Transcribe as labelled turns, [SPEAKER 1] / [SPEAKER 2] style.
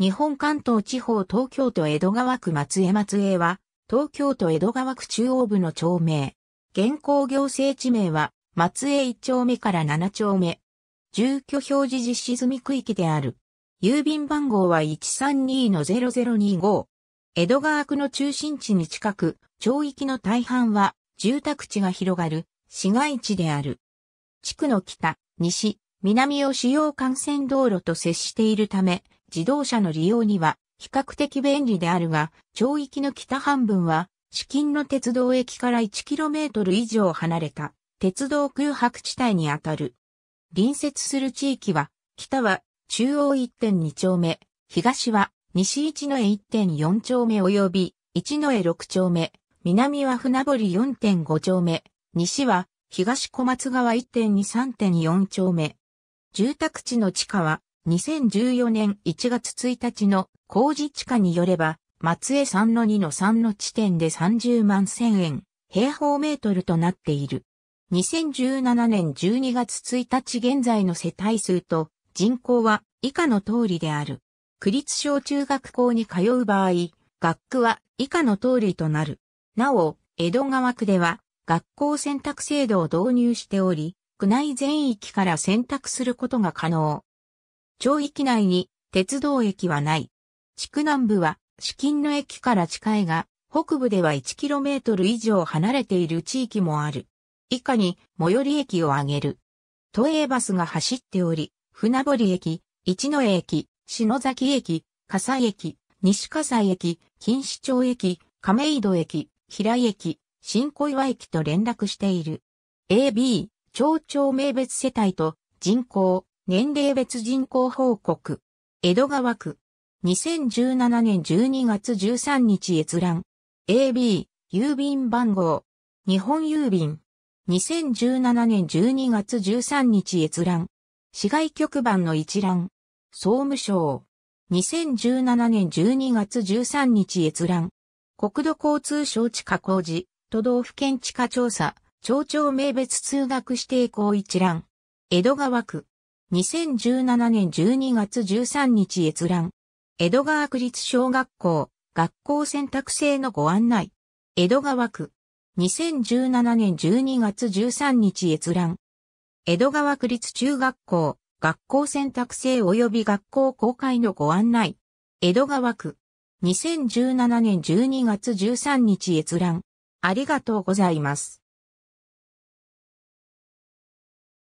[SPEAKER 1] 日本関東地方東京都江戸川区松江松江は、東京都江戸川区中央部の町名。現行行政地名は、松江1丁目から7丁目。住居表示実施済み区域である。郵便番号は132-0025。江戸川区の中心地に近く、町域の大半は住宅地が広がる市街地である。地区の北、西、南を主要幹線道路と接しているため、自動車の利用には比較的便利であるが、町域の北半分は、至近の鉄道駅から 1km 以上離れた鉄道空白地帯にあたる。隣接する地域は、北は中央1.2丁目、東は西一の江1.4丁目及び一の江6丁目、南は船堀4.5丁目、西は東小松川1.23.4丁目。住宅地の地下は2014年1月1日の工事地下によれば、松江3の2の3の地点で30万千円、平方メートルとなっている。2017年12月1日現在の世帯数と人口は以下の通りである。区立小中学校に通う場合、学区は以下の通りとなる。なお、江戸川区では学校選択制度を導入しており、区内全域から選択することが可能。町域内に鉄道駅はない。地区南部は、至近の駅から近いが、北部では 1km 以上離れている地域もある。以下に、最寄り駅を挙げる。都営バスが走っており、船堀駅、一野駅、篠崎駅、笠井駅、西笠井駅、錦糸町駅、亀戸駅、平井駅、新小岩駅と連絡している。AB、町長名別世帯と人口年齢別人口報告。江戸川区。2017年12月13日閲覧。AB、郵便番号。日本郵便。2017年12月13日閲覧。市外局番の一覧。総務省。2017年12月13日閲覧。国土交通省地下工事、都道府県地下調査、町長名別通学指定校一覧。江戸川区。2017年12月13日閲覧。江戸川区立小学校、学校選択制のご案内。江戸川区。2017年12月13日閲覧。江戸川区立中学校、学校選択制及び学校公開のご案内。江戸川区。2017年12月13日閲覧。ありがとうございます。